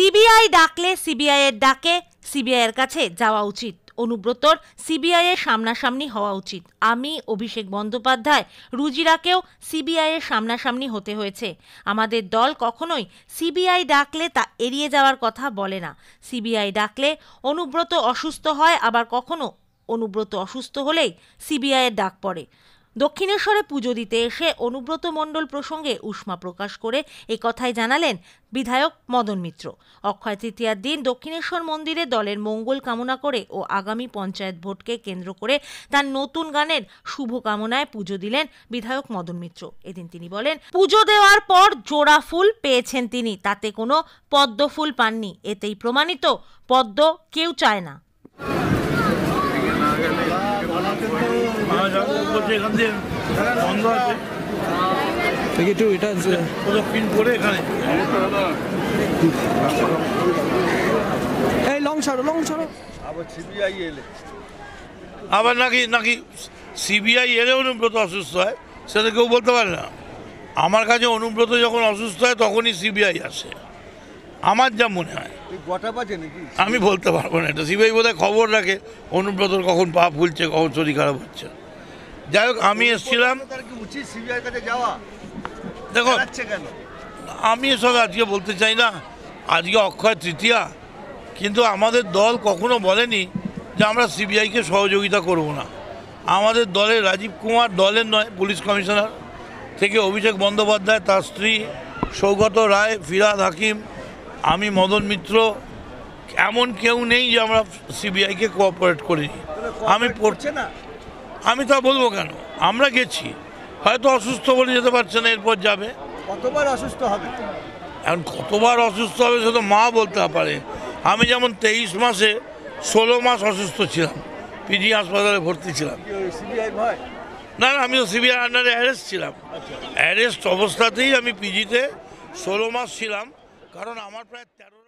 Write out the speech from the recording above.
CBI ডাকলে সিবিআইয়ের ডাকে সিবিআইয়ের কাছে যাওয়া উচিত অনুব্রতর সিবিআইয়ের সামনাসামনি হওয়া উচিত আমি অভিষেক বন্দ্যোপাধ্যায় রুজিরাকেও সিবিআইয়ের সামনাসামনি হতে হয়েছে আমাদের দল কখনোই সিবিআই ডাকলে তা এড়িয়ে যাওয়ার কথা বলে না সিবিআই ডাকলে অনুব্রত অসুস্থ হয় আবার কখনো অনুব্রত অসুস্থ হলেই সিবিআইয়ের ডাক পড়ে দক্ষিণেশ্বরে পুজো দিতে এসে অনুব্রত মণ্ডল প্রসঙ্গে উষ্মা প্রকাশ করে এ কথাই জানালেন বিধায়ক মদন মিত্র অক্ষয় তৃতীয়ার দিন দক্ষিণেশ্বর মন্দিরে দলের মঙ্গল কামনা করে ও আগামী পঞ্চায়েত ভোটকে কেন্দ্র করে তার নতুন গানের শুভকামনায় পুজো দিলেন বিধায়ক মদন মিত্র এদিন তিনি বলেন পুজো দেওয়ার পর জোড়া ফুল পেয়েছেন তিনি তাতে কোনো পদ্ম ফুল পাননি এতেই প্রমাণিত পদ্ম কেউ চায় না আছে এখান থেকে বন্ধ আছে লং লং আবার সিবিআই এলে আবার নাকি নাকি সিবিআই এলে অনুব্রত অসুস্থ হয় সেটা কেউ বলতে পারে না আমার কাছে অনুব্রত যখন অসুস্থ হয় তখনই সিবিআই আসে আমার যা মনে হয় আমি বলতে পারবো না এটা সিবিআই বোধহয় খবর রাখে অনুব্রতর কখন পা ফুলছে কখন শরীর খারাপ হচ্ছে যাই হোক আমি এসেছিলাম দেখো আমি এসব আজকে বলতে চাই না আজকে অক্ষয় তৃতীয়া কিন্তু আমাদের দল কখনো বলেনি যে আমরা সিবিআইকে সহযোগিতা করব না আমাদের দলে রাজীব কুমার দলের নয় পুলিশ কমিশনার থেকে অভিষেক বন্দ্যোপাধ্যায় তার স্ত্রী সৌগত রায় ফিরাদ হাকিম আমি মদন মিত্র এমন কেউ নেই যে আমরা সিবিআইকে কোঅপারেট করিনি আমি পড়ছে না আমি তা বলবো কেন আমরা গেছি হয়তো অসুস্থ বলে যেতে পারছে না এরপর যাবে কতবার অসুস্থ হবে এখন কতবার অসুস্থ হবে সে তো মা বলতে পারে আমি যেমন তেইশ মাসে ষোলো মাস অসুস্থ ছিলাম পিজি হাসপাতালে ভর্তি ছিলাম না না আমি তো সিবিআই আন্ডারে অ্যারেস্ট ছিলাম আচ্ছা। অ্যারেস্ট অবস্থাতেই আমি পিজিতে ষোলো মাস ছিলাম কারণ আমার প্রায় তেরো